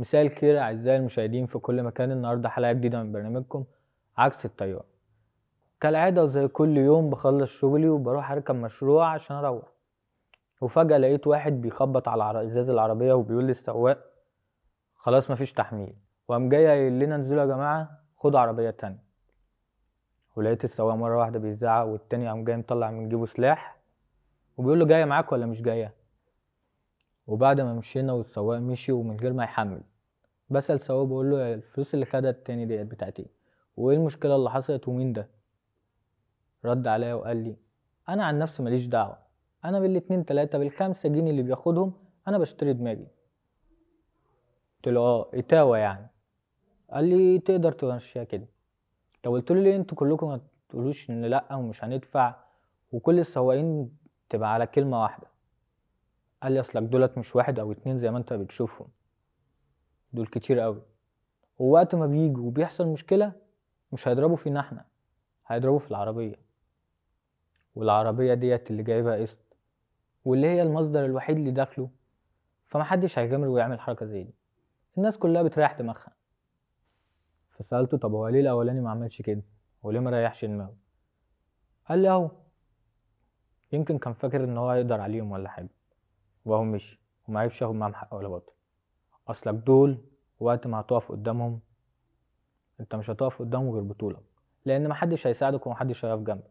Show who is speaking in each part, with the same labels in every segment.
Speaker 1: مساء الخير أعزائي المشاهدين في كل مكان النهاردة حلقة جديدة من برنامجكم عكس التيار كالعادة وزي كل يوم بخلص شغلي وبروح أركب مشروع عشان أروح وفجأة لقيت واحد بيخبط على إزاز العربية وبيقول للسواق خلاص مفيش تحميل وقام جاي قايل لنا انزلوا يا جماعة خدوا عربية تانية ولقيت السواق مرة واحدة بيزعق والتاني قام جاي مطلع من جيبه سلاح وبيقول له جاية معاك ولا مش جاية وبعد ما مشينا والسواق مشي ومن غير ما يحمل بسأل سواق بقول له الفلوس اللي خدها التاني ديت بتاعتي وايه المشكلة اللي حصلت ومين ده رد عليا وقال لي انا عن نفسي ماليش دعوة انا بالاتنين تلاتة بالخمسة جنيه اللي بياخدهم انا بشتري دماغي قلت له اه اتاوة يعني قال لي تقدر تمشيها كده طب قلت له ليه انتوا كلكم ما تقولوش ان لا ومش هندفع وكل السواقين تبقى على كلمة واحدة قال لي اصلك دولت مش واحد او اتنين زي ما انت بتشوفهم دول كتير قوي ووقت ما بيجوا وبيحصل مشكله مش هيضربوا فينا احنا هيضربوا في العربيه والعربيه ديت اللي جايبها قسط واللي هي المصدر الوحيد اللي داخله فمحدش هيغامر ويعمل حركه زي دي الناس كلها بتريح دماغها فسالته طب هو ليه الاولاني ما عملش كده وليه ما ريحش دماغه قال لي اهو يمكن كان فاكر ان هو هيقدر عليهم ولا حاجه وهو مشي وما عرفش ياخد معاهم حق ولا باطل اصلك دول وقت ما هتقف قدامهم انت مش هتقف قدامهم غير بطولك لان محدش هيساعدك ومحدش هيقف جنبك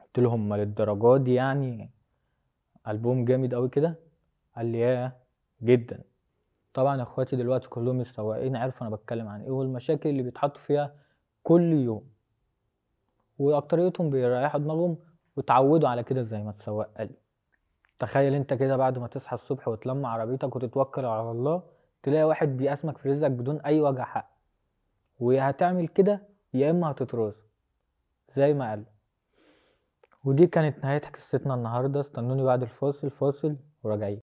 Speaker 1: قلت لهم ما للدرجه دي يعني البوم جامد قوي كده قال لي ياه جدا طبعا اخواتي دلوقتي كلهم مستوعبين عرفوا انا بتكلم عن ايه والمشاكل اللي بيتحطوا فيها كل يوم واكتريتهم بيريحوا دماغهم وتعودوا على كده زي ما اتسوق قال تخيل انت كده بعد ما تصحى الصبح وتلم عربيتك وتتوكل على الله تلاقي واحد بيقسمك في رزقك بدون اي وجع حق وهتعمل كده يا اما هتترز زي ما قال ودي كانت نهاية قصتنا النهاردة استنوني بعد الفاصل فاصل وراجعين